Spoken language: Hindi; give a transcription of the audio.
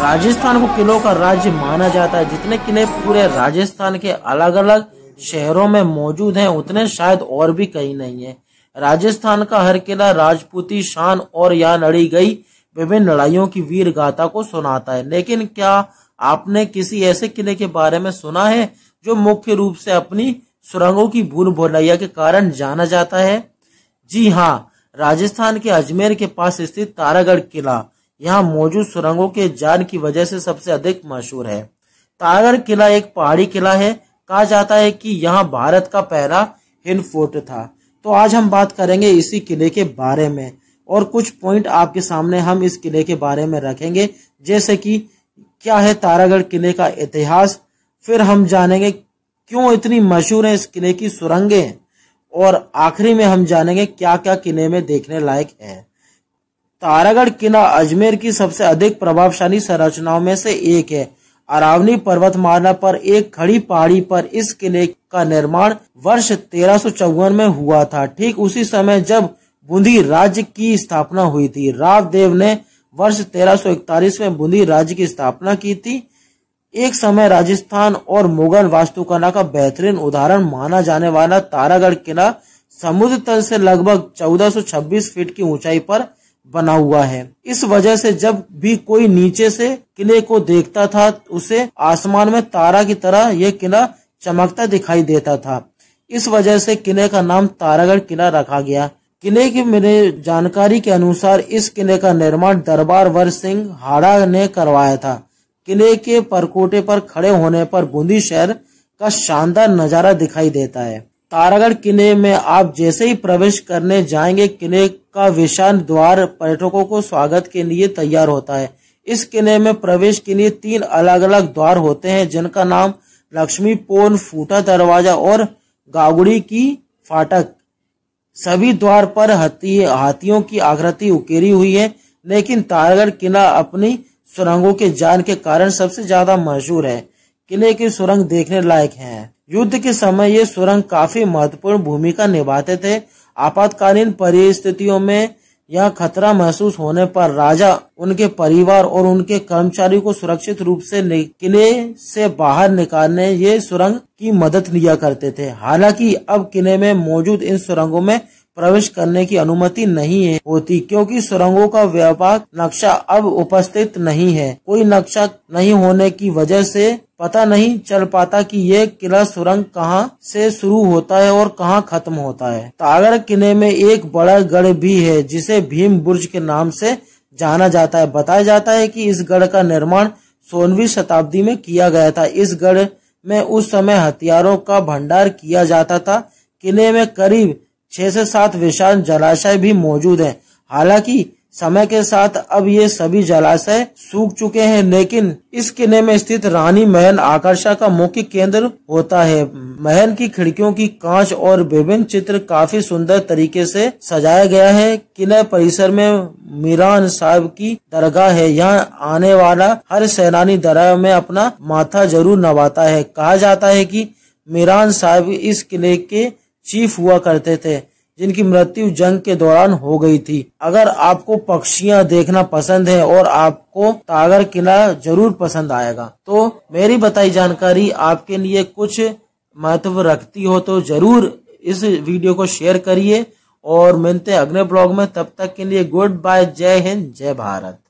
राजस्थान को किलों का राज्य माना जाता है जितने किले पूरे राजस्थान के अलग अलग शहरों में मौजूद हैं उतने शायद और भी कहीं नहीं है राजस्थान का हर किला राजपूती शान और या लड़ी गई विभिन्न लड़ाइयों की वीर गाथा को सुनाता है लेकिन क्या आपने किसी ऐसे किले के बारे में सुना है जो मुख्य रूप से अपनी सुरंगों की भूल भुलैया के कारण जाना जाता है जी हाँ राजस्थान के अजमेर के पास स्थित तारागढ़ किला यहाँ मौजूद सुरंगों के जान की वजह से सबसे अधिक मशहूर है तागर किला एक पहाड़ी किला है कहा जाता है कि यहाँ भारत का पहला हिल फोर्ट था तो आज हम बात करेंगे इसी किले के बारे में और कुछ पॉइंट आपके सामने हम इस किले के बारे में रखेंगे जैसे कि क्या है तारागढ़ किले का इतिहास फिर हम जानेंगे क्यों इतनी मशहूर है इस किले की सुरंगें और आखिरी में हम जानेंगे क्या क्या किले में देखने लायक है तारागढ़ किला अजमेर की सबसे अधिक प्रभावशाली संरचनाओं में से एक है अरावनी पर्वतमाला पर एक खड़ी पहाड़ी पर इस किले का निर्माण वर्ष तेरह में हुआ था ठीक उसी समय जब बूंदी राज्य की स्थापना हुई थी रावदेव ने वर्ष 1341 में बूंदी राज्य की स्थापना की थी एक समय राजस्थान और मुगल वास्तुकला का बेहतरीन उदाहरण माना जाने वाला तारागढ़ किला समुद्र तल से लगभग 1426 फीट की ऊंचाई पर बना हुआ है इस वजह से जब भी कोई नीचे से किले को देखता था उसे आसमान में तारा की तरह यह किला चमकता दिखाई देता था इस वजह से किले का नाम तारागढ़ किला रखा गया किले की मेरे जानकारी के अनुसार इस किले का निर्माण दरबार वर सिंह हाड़ा ने करवाया था किले के परकोटे पर खड़े होने पर बूंदी शहर का शानदार नजारा दिखाई देता है तारागढ़ किले में आप जैसे ही प्रवेश करने जाएंगे किले का विशाल द्वार पर्यटकों को स्वागत के लिए तैयार होता है इस किले में प्रवेश के लिए तीन अलग अलग द्वार होते हैं जिनका नाम लक्ष्मी पोन फूटा दरवाजा और गागुड़ी की फाटक सभी द्वार पर हाथी हाथियों की आकृति उकेरी हुई है लेकिन तारागढ़ किला अपनी सुरंगों के जान के कारण सबसे ज्यादा मशहूर है किले की सुरंग देखने लायक हैं। युद्ध के समय ये सुरंग काफी महत्वपूर्ण भूमिका निभाते थे आपातकालीन परिस्थितियों में यह खतरा महसूस होने पर राजा उनके परिवार और उनके कर्मचारियों को सुरक्षित रूप से किले से बाहर निकालने ये सुरंग की मदद लिया करते थे हालांकि अब किले में मौजूद इन सुरंगों में प्रवेश करने की अनुमति नहीं है होती क्योंकि सुरंगों का व्यापक नक्शा अब उपस्थित नहीं है कोई नक्शा नहीं होने की वजह से पता नहीं चल पाता कि ये किला सुरंग कहाँ से शुरू होता है और कहाँ खत्म होता है तागर किले में एक बड़ा गढ़ भी है जिसे भीम बुर्ज के नाम से जाना जाता है बताया जाता है कि इस गढ़ का निर्माण सोलहवीं शताब्दी में किया गया था इस गढ़ में उस समय हथियारों का भंडार किया जाता था किले में करीब छह से सात विशाल जलाशय भी मौजूद हैं। हालांकि समय के साथ अब ये सभी जलाशय सूख चुके हैं लेकिन इस किले में स्थित रानी महल आकर्षण का मुख्य केंद्र होता है महल की खिड़कियों की कांच और विभिन्न चित्र काफी सुंदर तरीके से सजाया गया है किले परिसर में मीरान साहब की दरगाह है यहाँ आने वाला हर सैलानी दरगाह में अपना माथा जरूर नवाता है कहा जाता है की मीरान साहब इस किले के चीफ हुआ करते थे जिनकी मृत्यु जंग के दौरान हो गई थी अगर आपको पक्षियां देखना पसंद है और आपको टागर किला जरूर पसंद आएगा तो मेरी बताई जानकारी आपके लिए कुछ महत्व रखती हो तो जरूर इस वीडियो को शेयर करिए और मिलते अगले ब्लॉग में तब तक के लिए गुड बाय जय हिंद जय भारत